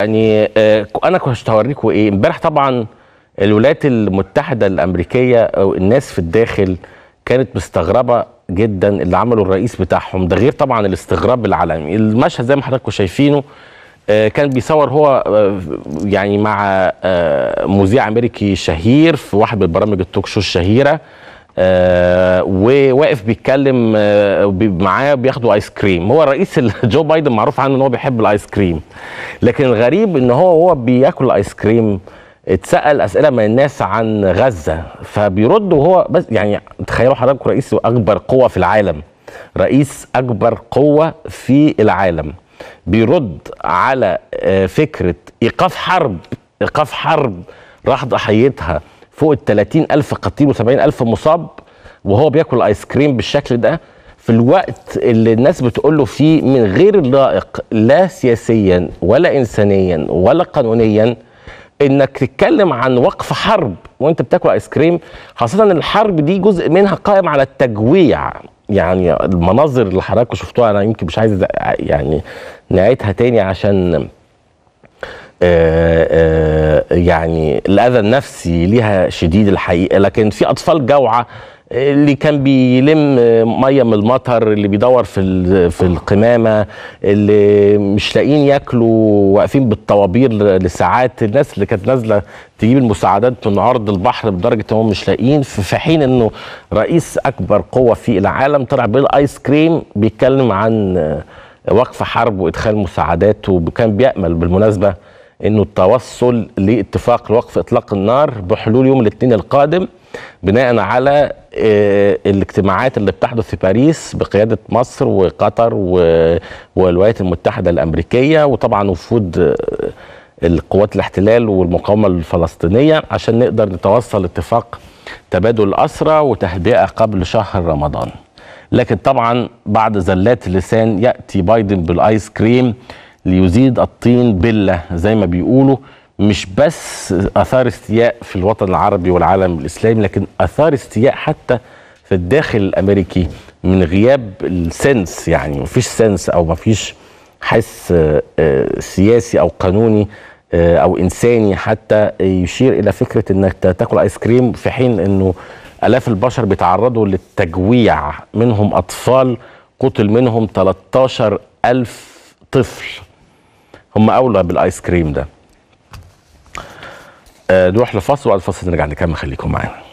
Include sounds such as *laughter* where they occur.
يعني آه، انا كنت هوريكم ايه امبارح طبعا الولايات المتحده الامريكيه او الناس في الداخل كانت مستغربه جدا اللي عمله الرئيس بتاعهم ده غير طبعا الاستغراب العالمي المشهد زي ما حضراتكم شايفينه آه، كان بيصور هو آه، يعني مع مذيع امريكي شهير في واحد من برامج التوك شو الشهيره آه، وواقف بيتكلم آه، معاه بياخدوا ايس كريم هو الرئيس جو بايدن *laughs* معروف عنه ان هو بيحب الايس كريم لكن الغريب ان هو وهو بياكل ايس كريم اتسال اسئله من الناس عن غزه فبيرد وهو بس يعني تخيلوا حضراتكم رئيس اكبر قوه في العالم رئيس اكبر قوه في العالم بيرد على آه، فكره ايقاف حرب ايقاف حرب راح ضحيتها فوق ال 30 ألف قتيل و 70 ألف مصاب وهو بياكل آيس كريم بالشكل ده في الوقت اللي الناس بتقول له فيه من غير اللائق لا سياسيا ولا إنسانيا ولا قانونيا انك تتكلم عن وقف حرب وانت بتاكل ايس كريم خاصه ان الحرب دي جزء منها قائم على التجويع يعني المناظر اللي حضراتكم شفتوها انا يمكن مش عايز يعني نهايتها تاني عشان آه، آه، يعني الاذى النفسي ليها شديد الحقيقه لكن في اطفال جوعه اللي كان بيلم ميه من المطر اللي بيدور في في القمامه اللي مش لاقيين ياكلوا واقفين بالطوابير لساعات الناس اللي كانت نازله تجيب المساعدات من عرض البحر بدرجه ان هم مش لاقيين في حين انه رئيس اكبر قوه في العالم طلع بالايس كريم بيتكلم عن وقف حرب وادخال مساعدات وكان بيامل بالمناسبه انه التوصل لاتفاق وقف اطلاق النار بحلول يوم الاثنين القادم بناء على آه، الاجتماعات اللي بتحدث في باريس بقياده مصر وقطر والولايات المتحده الامريكيه وطبعا وفود آه، القوات الاحتلال والمقاومه الفلسطينيه عشان نقدر نتوصل اتفاق تبادل الاسرى وتهدئه قبل شهر رمضان لكن طبعا بعد زلات اللسان ياتي بايدن بالايس كريم ليزيد الطين بله زي ما بيقولوا مش بس اثار استياء في الوطن العربي والعالم الاسلامي لكن اثار استياء حتى في الداخل الامريكي من غياب السنس يعني مفيش سنس او مفيش حس آه، آه، سياسي او قانوني آه، او انساني حتى يشير الى فكره انك تاكل ايس كريم في حين انه الاف البشر بيتعرضوا للتجويع منهم اطفال قتل منهم 13 ألف طفل هم اولى بالايس كريم ده آه، نروح لفصل وبعد الفصل نرجع نكمل خليكم معانا